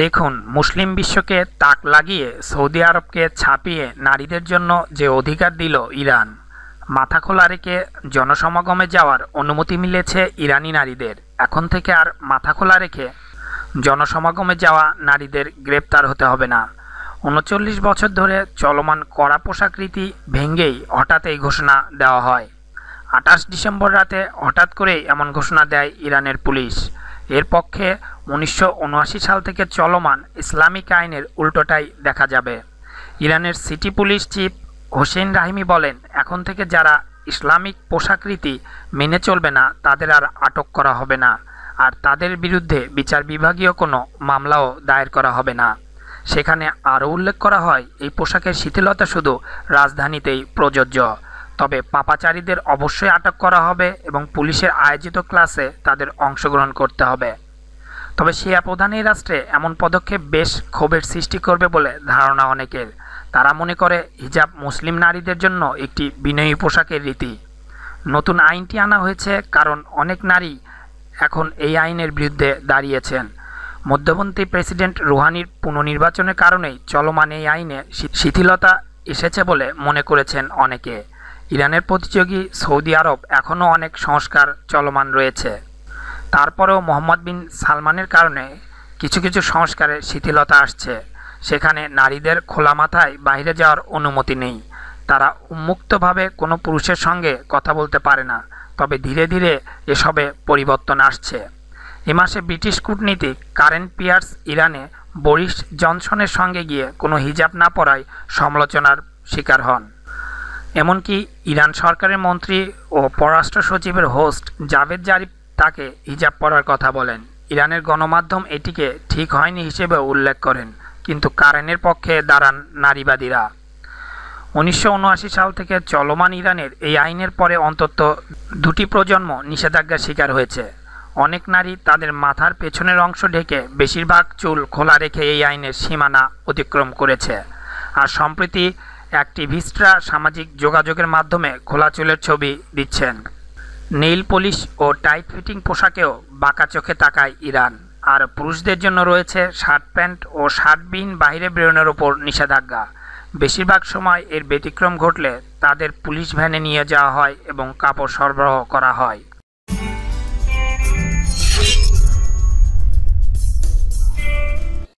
দেখুন মুসলিম বিশ্বকে তাক লাগিয়ে সৌদি আরবকে ছাপিয়ে নারীদের জন্য যে অধিকার দিল ইরান মাথা খোলা রেখে জনসমাগমে যাওয়ার অনুমতি মিলেছে ইরানি নারীদের এখন থেকে আর মাথা খোলা রেখে জনসমাগমে যাওয়া নারীদের গ্রেপ্তার হতে হবে না উনচল্লিশ বছর ধরে চলমান কড়া রীতি ভেঙ্গেই হঠাৎ এই ঘোষণা দেওয়া হয় আঠাশ ডিসেম্বর রাতে হঠাৎ করেই এমন ঘোষণা দেয় ইরানের পুলিশ এর পক্ষে উনিশশো সাল থেকে চলমান ইসলামিক আইনের উল্টোটাই দেখা যাবে ইরানের city police chief Hossein Rahimi বলেন এখন থেকে যারা ইসলামিক রীতি মেনে চলবে না তাদের আর আটক করা হবে না আর তাদের বিরুদ্ধে বিচার বিভাগীয় কোনো মামলাও দায়ের করা হবে না সেখানে আরও উল্লেখ করা হয় এই পোশাকের শিথিলতা শুধু রাজধানীতেই প্রযোজ্য তবে পাপাচারীদের অবশ্যই আটক করা হবে এবং পুলিশের আয়োজিত ক্লাসে তাদের অংশগ্রহণ করতে হবে তবে শিয়া প্রধান এই রাষ্ট্রে এমন পদক্ষেপ বেশ ক্ষোভের সৃষ্টি করবে বলে ধারণা অনেকের তারা মনে করে হিজাব মুসলিম নারীদের জন্য একটি বিনয়ী পোশাকের রীতি নতুন আইনটি আনা হয়েছে কারণ অনেক নারী এখন এই আইনের বিরুদ্ধে দাঁড়িয়েছেন মধ্যপন্থী প্রেসিডেন্ট রুহানির পুনর্নির্বাচনের কারণেই চলমান এই আইনে শিথিলতা এসেছে বলে মনে করেছেন অনেকে ইরানের প্রতিযোগী সৌদি আরব এখনও অনেক সংস্কার চলমান রয়েছে তারপরেও মোহাম্মদ বিন সালমানের কারণে কিছু কিছু সংস্কারে শিথিলতা আসছে সেখানে নারীদের খোলা মাথায় বাইরে যাওয়ার অনুমতি নেই তারা উন্মুক্তভাবে কোনো পুরুষের সঙ্গে কথা বলতে পারে না তবে ধীরে ধীরে এসবে পরিবর্তন আসছে এ মাসে ব্রিটিশ কূটনীতিক কারেন পিয়ার্স ইরানে বরিস জনসনের সঙ্গে গিয়ে কোনো হিজাব না পরায় সমালোচনার শিকার হন এমনকি ইরান সরকারের মন্ত্রী ও পররাষ্ট্র সচিবের হোস্ট জাভেদ জারিফ তাকে হিজাব পরার কথা বলেন ইরানের গণমাধ্যম এটিকে ঠিক হয়নি হিসেবে উল্লেখ করেন কিন্তু কারেনের পক্ষে দাঁড়ান নারীবাদীরা উনিশশো সাল থেকে চলমান ইরানের এই আইনের পরে অন্তত দুটি প্রজন্ম নিষেধাজ্ঞার শিকার হয়েছে অনেক নারী তাদের মাথার পেছনের অংশ ঢেকে বেশিরভাগ চুল খোলা রেখে এই আইনের সীমানা অতিক্রম করেছে আর সম্প্রতি অ্যাক্টিভিস্টরা সামাজিক যোগাযোগের মাধ্যমে খোলা চুলের ছবি দিচ্ছেন নীল পলিশ ও টাইট ফিটিং পোশাকেও বাঁকা চোখে তাকায় ইরান আর পুরুষদের জন্য রয়েছে শার্ট প্যান্ট ও শার্টবিহীন বাইরে বেরোনোর ওপর নিষেধাজ্ঞা বেশিরভাগ সময় এর ব্যতিক্রম ঘটলে তাদের পুলিশ ভ্যানে নিয়ে যাওয়া হয় এবং কাপড় সরবরাহ করা হয়